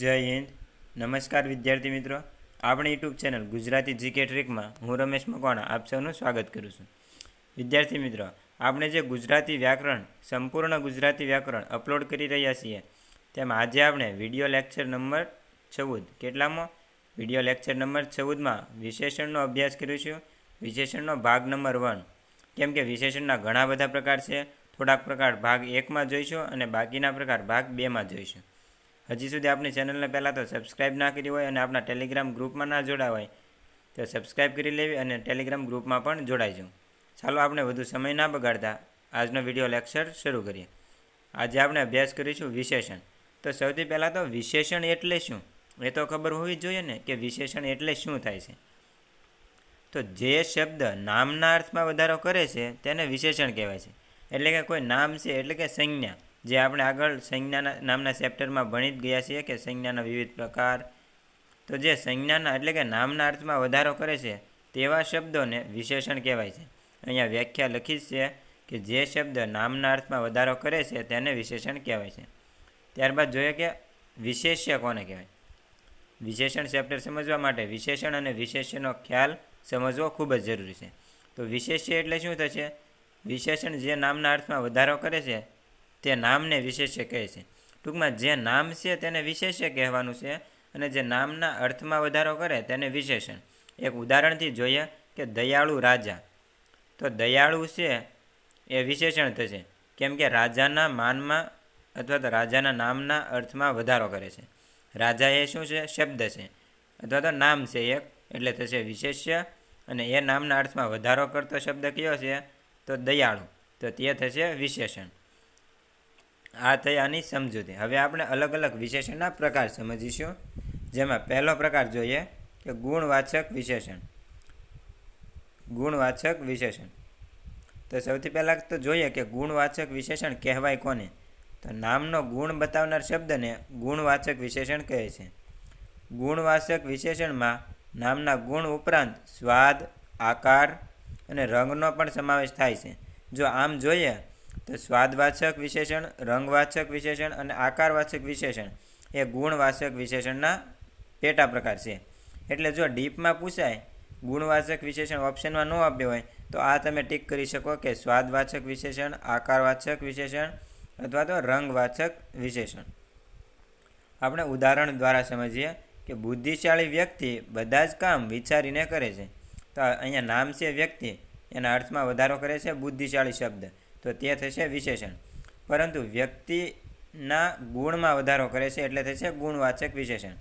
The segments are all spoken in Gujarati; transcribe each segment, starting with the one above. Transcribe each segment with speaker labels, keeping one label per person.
Speaker 1: જય હિન્દ નમસ્કાર વિદ્યાર્થી મિત્રો આપણી યુટ્યુબ ચેનલ ગુજરાતી જીકે ટ્રીકમાં હું રમેશ મકવાણા આપ સૌનું સ્વાગત કરું છું વિદ્યાર્થી મિત્રો આપણે જે ગુજરાતી વ્યાકરણ સંપૂર્ણ ગુજરાતી વ્યાકરણ અપલોડ કરી રહ્યા છીએ તેમાં આજે આપણે વિડીયો લેક્ચર નંબર ચૌદ કેટલામાં વિડીયો લેક્ચર નંબર ચૌદમાં વિશેષણનો અભ્યાસ કરીશું વિશેષણનો ભાગ નંબર વન કેમ કે વિશેષણના ઘણા બધા પ્રકાર છે થોડાક પ્રકાર ભાગ એકમાં જોઈશું અને બાકીના પ્રકાર ભાગ બેમાં જોઈશું હજી સુધી આપની ચેનલને પહેલાં તો સબસ્ક્રાઇબ ના કરી હોય અને આપણા ટેલિગ્રામ ગ્રુપમાં ના જોડાયા તો સબસ્ક્રાઇબ કરી લેવી અને ટેલિગ્રામ ગ્રુપમાં પણ જોડાઈજો ચાલો આપણે વધુ સમય ના બગાડતા આજનો વિડીયો લેક્ચર શરૂ કરીએ આજે આપણે અભ્યાસ કરીશું વિશેષણ તો સૌથી પહેલાં તો વિશેષણ એટલે શું એ તો ખબર હોવી જોઈએ ને કે વિશેષણ એટલે શું થાય છે તો જે શબ્દ નામના અર્થમાં વધારો કરે છે તેને વિશેષણ કહેવાય છે એટલે કે કોઈ નામ છે એટલે કે સંજ્ઞા જે આપણે આગળ સંજ્ઞાના નામના ચેપ્ટરમાં ભણી જ ગયા છીએ કે સંજ્ઞાના વિવિધ પ્રકાર તો જે સંજ્ઞાના એટલે કે નામના અર્થમાં વધારો કરે છે તેવા શબ્દોને વિશેષણ કહેવાય છે અહીંયા વ્યાખ્યા લખી છે કે જે શબ્દ નામના અર્થમાં વધારો કરે છે તેને વિશેષણ કહેવાય છે ત્યારબાદ જોઈએ કે વિશેષ્ય કોને કહેવાય વિશેષણ ચેપ્ટર સમજવા માટે વિશેષણ અને વિશેષ્યનો ખ્યાલ સમજવો ખૂબ જ જરૂરી છે તો વિશેષ્ય એટલે શું થશે વિશેષણ જે નામના અર્થમાં વધારો કરે છે તે નામને વિશેષ્ય કહે છે ટૂંકમાં જે નામ છે તેને વિશેષ્ય કહેવાનું છે અને જે નામના અર્થમાં વધારો કરે તેને વિશેષણ એક ઉદાહરણથી જોઈએ કે દયાળુ રાજા તો દયાળુ છે એ વિશેષણ થશે કેમ કે રાજાના માનમાં અથવા તો રાજાના નામના અર્થમાં વધારો કરે છે રાજા એ શું છે શબ્દ છે અથવા તો નામ છે એક એટલે થશે વિશેષ્ય અને એ નામના અર્થમાં વધારો કરતો શબ્દ કયો છે તો દયાળુ તો તે થશે વિશેષણ આ થયાની સમજૂતી હવે આપણે અલગ અલગ વિશેષણના પ્રકાર સમજીશું જેમાં પહેલો પ્રકાર જોઈએ કે ગુણવાચક વિશેષણ ગુણવાચક વિશેષણ તો સૌથી પહેલાં તો જોઈએ કે ગુણવાચક વિશેષણ કહેવાય કોને તો નામનો ગુણ બતાવનાર શબ્દને ગુણવાચક વિશેષણ કહે છે ગુણવાચક વિશેષણમાં નામના ગુણ ઉપરાંત સ્વાદ આકાર અને રંગનો પણ સમાવેશ થાય છે જો આમ જોઈએ તો સ્વાદવાચક વિશેષણ રંગવાચક વિશેષણ અને આકારવાચક વિશેષણ એ ગુણવાચક વિશેષણના પેટા પ્રકાર છે એટલે જો ડીપમાં પૂછાય ગુણવાચક વિશેષણ ઓપ્શનમાં ન આપ્યું હોય તો આ તમે ટીક કરી શકો કે સ્વાદવાચક વિશેષણ આકારવાચક વિશેષણ અથવા તો રંગવાચક વિશેષણ આપણે ઉદાહરણ દ્વારા સમજીએ કે બુદ્ધિશાળી વ્યક્તિ બધા જ કામ વિચારીને કરે છે તો અહીંયા નામ છે વ્યક્તિ એના અર્થમાં વધારો કરે છે બુદ્ધિશાળી શબ્દ તો તે થશે વિશેષણ પરંતુ વ્યક્તિના ગુણમાં વધારો કરે છે એટલે થશે ગુણવાચક વિશેષણ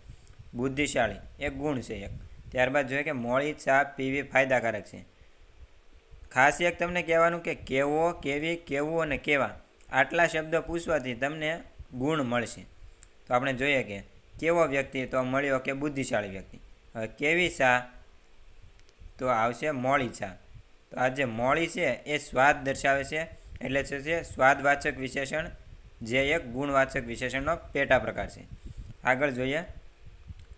Speaker 1: બુદ્ધિશાળી એ ગુણ છે એક ત્યારબાદ જોઈએ કે મોળી ચા પીવી ફાયદાકારક છે ખાસ એક તમને કહેવાનું કે કેવો કેવી કેવું અને કેવા આટલા શબ્દો પૂછવાથી તમને ગુણ મળશે તો આપણે જોઈએ કે કેવો વ્યક્તિ તો મળ્યો કે બુદ્ધિશાળી વ્યક્તિ હવે કેવી ચા તો આવશે મોળી ચા તો આ જે મોળી છે એ સ્વાદ દર્શાવે છે એટલે છે જે સ્વાદવાચક વિશેષણ જે એક ગુણવાચક વિશેષણનો પેટા પ્રકાર છે આગળ જોઈએ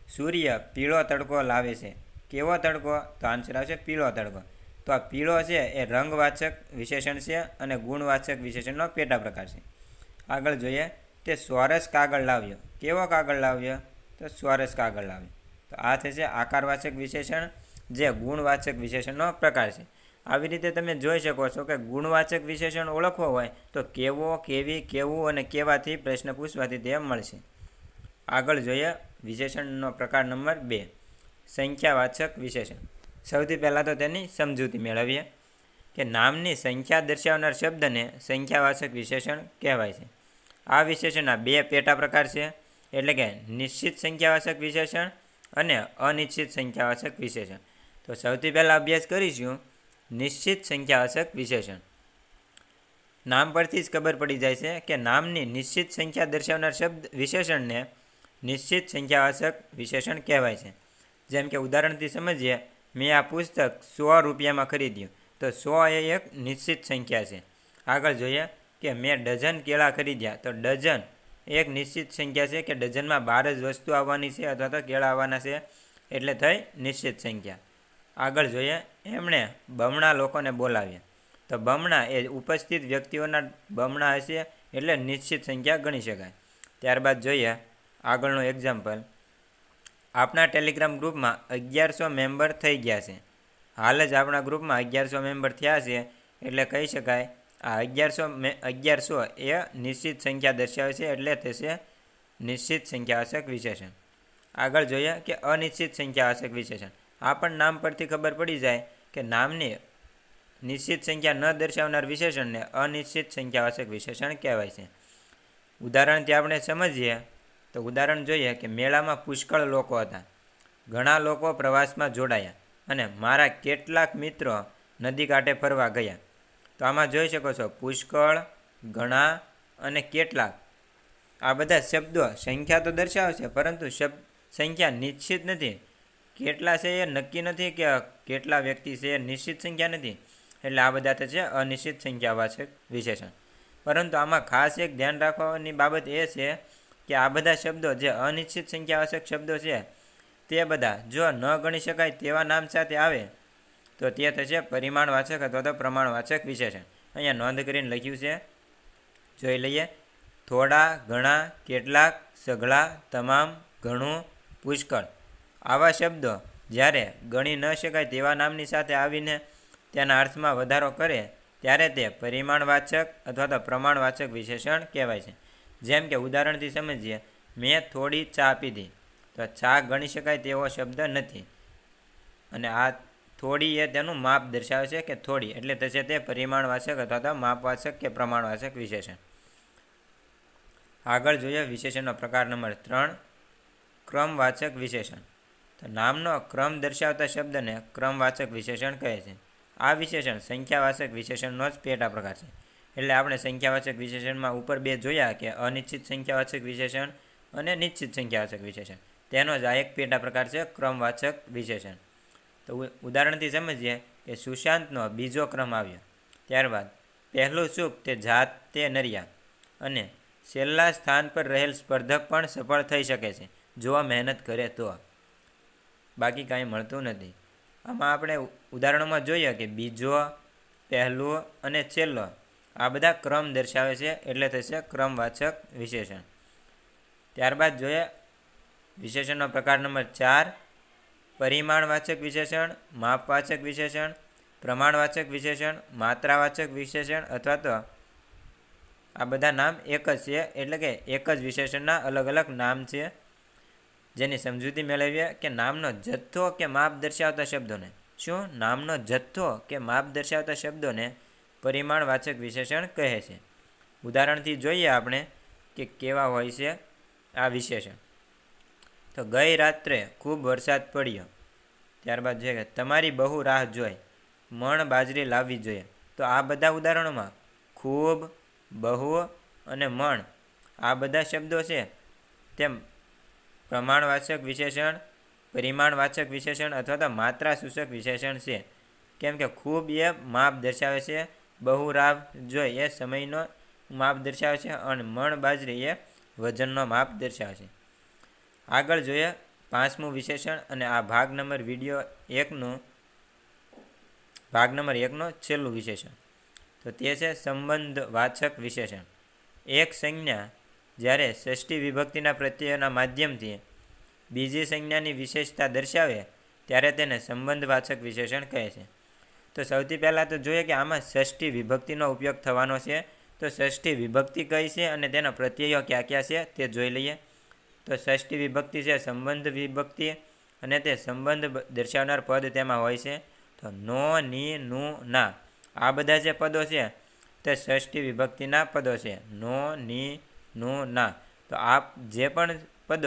Speaker 1: સૂર્ય પીળો તડકો લાવે છે કેવો તડકો તો આન્સર આવશે પીળો તડકો તો આ પીળો છે એ રંગવાચક વિશેષણ છે અને ગુણવાચક વિશેષણનો પેટા પ્રકાર છે આગળ જોઈએ તે સ્વરસ કાગળ લાવ્યો કેવો કાગળ લાવ્યો તો સ્વરસ કાગળ લાવ્યો તો આ થશે આકારવાચક વિશેષણ જે ગુણવાચક વિશેષણનો પ્રકાર છે આવી રીતે તમે જોઈ શકો છો કે ગુણવાચક વિશેષણ ઓળખવો હોય તો કેવો કેવી કેવું અને કેવાથી પ્રશ્ન પૂછવાથી તે મળશે આગળ જોઈએ વિશેષણનો પ્રકાર નંબર બે સંખ્યાવાચક વિશેષણ સૌથી પહેલાં તો તેની સમજૂતી મેળવીએ કે નામની સંખ્યા દર્શાવનાર શબ્દને સંખ્યાવાચક વિશેષણ કહેવાય છે આ વિશેષણના બે પેટા પ્રકાર છે એટલે કે નિશ્ચિત સંખ્યાવાચક વિશેષણ અને અનિશ્ચિત સંખ્યાવાચક વિશેષણ તો સૌથી પહેલાં અભ્યાસ કરીશું નિશ્ચિત સંખ્યાવાચક વિશેષણ નામ પરથી જ ખબર પડી જાય છે કે નામની નિશ્ચિત સંખ્યા દર્શાવનાર શબ્દ વિશેષણને નિશ્ચિત સંખ્યાવાચક વિશેષણ કહેવાય છે જેમ કે ઉદાહરણથી સમજીએ મેં આ પુસ્તક સો રૂપિયામાં ખરીદ્યું તો સો એ એક નિશ્ચિત સંખ્યા છે આગળ જોઈએ કે મેં ડઝન કેળા ખરીદ્યા તો ડઝન એક નિશ્ચિત સંખ્યા છે કે ડઝનમાં બાર જ વસ્તુ આવવાની છે અથવા તો કેળા આવવાના છે એટલે થઈ નિશ્ચિત સંખ્યા આગળ જોઈએ એમણે બમણા લોકોને બોલાવ્યા તો બમણા એ ઉપસ્થિત વ્યક્તિઓના બમણા હશે એટલે નિશ્ચિત સંખ્યા ગણી શકાય ત્યારબાદ જોઈએ આગળનું એક્ઝામ્પલ આપણા ટેલિગ્રામ ગ્રુપમાં અગિયારસો મેમ્બર થઈ ગયા છે હાલ જ આપણા ગ્રુપમાં અગિયારસો મેમ્બર થયા છે એટલે કહી શકાય આ અગિયારસો મે અગિયારસો એ નિશ્ચિત સંખ્યા દર્શાવે છે એટલે થશે નિશ્ચિત સંખ્યાવાચક વિશેષણ આગળ જોઈએ કે અનિશ્ચિત સંખ્યાવાચક વિશેષણ આ પણ નામ પરથી ખબર પડી જાય કે નામની નિશ્ચિત સંખ્યા ન દર્શાવનાર વિશેષણને અનિશ્ચિત સંખ્યાવાચક વિશેષણ કહેવાય છે ઉદાહરણથી આપણે સમજીએ તો ઉદાહરણ જોઈએ કે મેળામાં પુષ્કળ લોકો હતા ઘણા લોકો પ્રવાસમાં જોડાયા અને મારા કેટલાક મિત્રો નદી કાંઠે ફરવા ગયા તો આમાં જોઈ શકો છો પુષ્કળ ઘણા અને કેટલાક આ બધા શબ્દો સંખ્યા તો દર્શાવે છે પરંતુ શબ્દ સંખ્યા નિશ્ચિત નથી કેટલા છે એ નક્કી નથી કે કેટલા વ્યક્તિ છે એ નિશ્ચિત સંખ્યા નથી એટલે આ બધા થશે અનિશ્ચિત સંખ્યાવાચક વિશેષણ પરંતુ આમાં ખાસ એક ધ્યાન રાખવાની બાબત એ છે કે આ બધા શબ્દો જે અનિશ્ચિત સંખ્યાવાચક શબ્દો છે તે બધા જો ન ગણી શકાય તેવા નામ સાથે આવે તો તે થશે પરિમાણવાચક અથવા તો પ્રમાણવાચક વિશેષણ અહીંયા નોંધ કરીને લખ્યું છે જોઈ લઈએ થોડા ઘણા કેટલાક સઘળા તમામ ઘણું પુષ્કળ આવા શબ્દો જ્યારે ગણી ન શકાય તેવા નામની સાથે આવીને તેના અર્થમાં વધારો કરે ત્યારે તે પરિમાણવાચક અથવા તો પ્રમાણવાચક વિશેષણ કહેવાય છે જેમ કે ઉદાહરણથી સમજીએ મેં થોડી ચા પીધી તો ચા ગણી શકાય તેવો શબ્દ નથી અને આ થોડી એ તેનું માપ દર્શાવે છે કે થોડી એટલે થશે તે પરિમાણવાચક અથવા તો માપવાચક કે પ્રમાણવાચક વિશેષણ આગળ જોઈએ વિશેષણનો પ્રકાર નંબર ત્રણ ક્રમવાચક વિશેષણ તો નામનો ક્રમ દર્શાવતા શબ્દને ક્રમવાચક વિશેષણ કહે છે આ વિશેષણ સંખ્યાવાચક વિશેષણનો જ પેટા પ્રકાર છે એટલે આપણે સંખ્યાવાચક વિશેષણમાં ઉપર બે જોયા કે અનિશ્ચિત સંખ્યાવાચક વિશેષણ અને નિશ્ચિત સંખ્યાવાચક વિશેષણ તેનો જ આ એક પેટા પ્રકાર છે ક્રમવાચક વિશેષણ તો ઉદાહરણથી સમજીએ કે સુશાંતનો બીજો ક્રમ આવ્યો ત્યારબાદ પહેલું સુખ તે જાત તે નરિયા અને છેલ્લા સ્થાન પર રહેલ સ્પર્ધક પણ સફળ થઈ શકે છે જો મહેનત કરે તો બાકી કાંઈ મળતું નથી આમાં આપણે ઉદાહરણોમાં જોઈએ કે બીજો પહેલો અને છેલ્લો આ બધા ક્રમ દર્શાવે છે એટલે થશે ક્રમવાચક વિશેષણ ત્યારબાદ જોઈએ વિશેષણનો પ્રકાર નંબર ચાર પરિમાણવાચક વિશેષણ માપવાચક વિશેષણ પ્રમાણવાચક વિશેષણ માત્રાવાચક વિશેષણ અથવા તો આ બધા નામ એક જ છે એટલે કે એક જ વિશેષણના અલગ અલગ નામ છે જેની સમજૂતી મેળવીએ કે નામનો જથ્થો કે માપ દર્શાવતા શબ્દોને શું નામનો જથ્થો કે માપ દર્શાવતા શબ્દોને પરિમાણવાચક વિશેષણ કહે છે ઉદાહરણથી જોઈએ આપણે કે કેવા હોય છે આ વિશેષણ તો ગઈ રાત્રે ખૂબ વરસાદ પડ્યો ત્યારબાદ જોઈએ કે તમારી બહુ રાહ જોઈ મણ બાજરી લાવવી જોઈએ તો આ બધા ઉદાહરણોમાં ખૂબ બહુ અને મણ આ બધા શબ્દો છે તેમ પ્રમાણવાચક વિશેષણ પરિમાણવાચક વિશેષણ અથવા તો માત્રાસૂચક વિશેષણ છે કેમ કે ખૂબ એ માપ દર્શાવે છે બહુ રાવ જોઈ એ સમયનો માપ દર્શાવે છે અને મણ બાજરી એ વજનનો માપ દર્શાવે છે આગળ જોઈએ પાંચમું વિશેષણ અને આ ભાગ નંબર વિડીયો એકનું ભાગ નંબર એકનું છેલ્લું વિશેષણ તો તે છે સંબંધવાચક વિશેષણ એક સંજ્ઞા જ્યારે ષષ્ઠી વિભક્તિના પ્રત્યયોના માધ્યમથી બીજી સંજ્ઞાની વિશેષતા દર્શાવે ત્યારે તેને સંબંધવાચક વિશેષણ કહે છે તો સૌથી પહેલાં તો જોઈએ કે આમાં ષષ્ઠી વિભક્તિનો ઉપયોગ થવાનો છે તો ષષ્ઠી વિભક્તિ કઈ છે અને તેના પ્રત્યયો ક્યાં ક્યાં છે તે જોઈ લઈએ તો ષષ્ઠી વિભક્તિ છે સંબંધ વિભક્તિ અને તે સંબંધ દર્શાવનાર પદ તેમાં હોય છે તો નો ની નું ના આ બધા જે પદો છે તે ષષ્ઠી વિભક્તિના પદો છે નો ની નો ના તો આ જે પણ પદ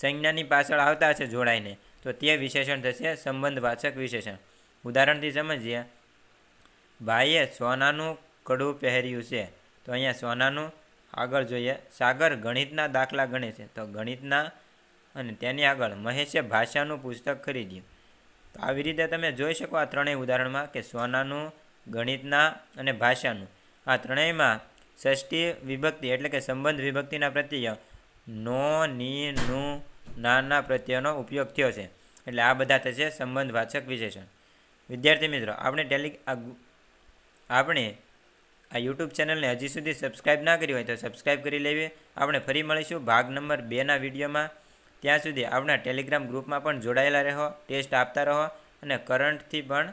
Speaker 1: સંજ્ઞાની પાછળ આવતા છે જોડાઈને તો તે વિશેષણ થશે સંબંધવાચક વિશેષણ ઉદાહરણથી સમજીએ ભાઈએ સોનાનું કડું પહેર્યું છે તો અહીંયા સોનાનું આગળ જોઈએ સાગર ગણિતના દાખલા ગણે છે તો ગણિતના અને તેની આગળ મહેશે ભાષાનું પુસ્તક ખરીદ્યું તો આવી રીતે તમે જોઈ શકો આ ત્રણેય ઉદાહરણમાં કે સોનાનું ગણિતના અને ભાષાનું આ ત્રણેયમાં ષષ્ઠી વિભક્તિ એટલે કે સંબંધ વિભક્તિના પ્રત્યય નો ની નું નાના પ્રત્યયનો ઉપયોગ થયો છે એટલે આ બધા થશે સંબંધવાચક વિશેષણ વિદ્યાર્થી મિત્રો આપણે ટેલિ આપણે આ યુટ્યુબ ચેનલને હજી સુધી સબસ્ક્રાઈબ ના કરી હોય તો સબસ્ક્રાઈબ કરી લેવી આપણે ફરી મળીશું ભાગ નંબર બેના વિડીયોમાં ત્યાં સુધી આપણા ટેલિગ્રામ ગ્રુપમાં પણ જોડાયેલા રહો ટેસ્ટ આપતા રહો અને કરંટથી પણ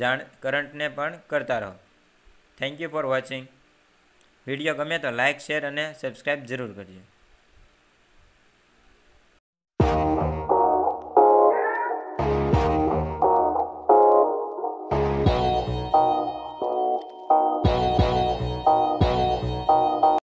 Speaker 1: જાણ કરંટને પણ કરતા રહો thank you for watching video ગમે તો લાઇક શેર અને સબસ્ક્રાઈબ જરૂર કરજો